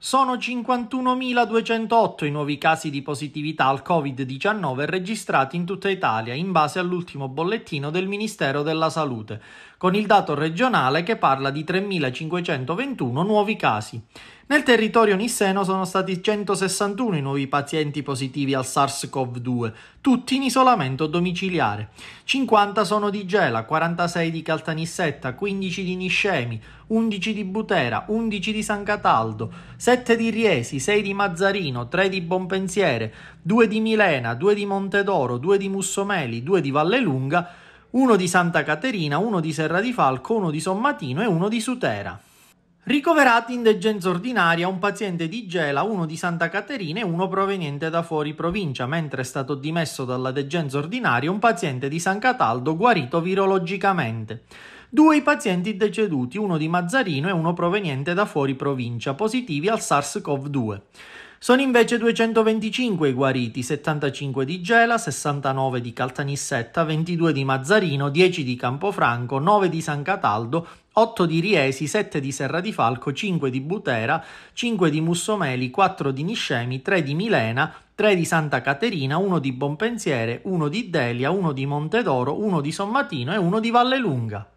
Sono 51.208 i nuovi casi di positività al Covid-19 registrati in tutta Italia in base all'ultimo bollettino del Ministero della Salute, con il dato regionale che parla di 3.521 nuovi casi. Nel territorio nisseno sono stati 161 i nuovi pazienti positivi al SARS-CoV-2, tutti in isolamento domiciliare. 50 sono di Gela, 46 di Caltanissetta, 15 di Niscemi, 11 di Butera, 11 di San Cataldo, 7 di Riesi, 6 di Mazzarino, 3 di Bonpensiere, 2 di Milena, 2 di Montedoro, 2 di Mussomeli, 2 di Vallelunga, 1 di Santa Caterina, 1 di Serra di Falco, 1 di Sommatino e 1 di Sutera. Ricoverati in degenza ordinaria un paziente di Gela, uno di Santa Caterina e uno proveniente da fuori provincia, mentre è stato dimesso dalla degenza ordinaria un paziente di San Cataldo guarito virologicamente. Due i pazienti deceduti, uno di Mazzarino e uno proveniente da fuori provincia, positivi al SARS-CoV-2. Sono invece 225 i guariti, 75 di Gela, 69 di Caltanissetta, 22 di Mazzarino, 10 di Campofranco, 9 di San Cataldo, 8 di Riesi, 7 di Serra di Falco, 5 di Butera, 5 di Mussomeli, 4 di Niscemi, 3 di Milena, 3 di Santa Caterina, 1 di Bonpensiere, 1 di Delia, 1 di Montedoro, 1 di Sommatino e 1 di Vallelunga.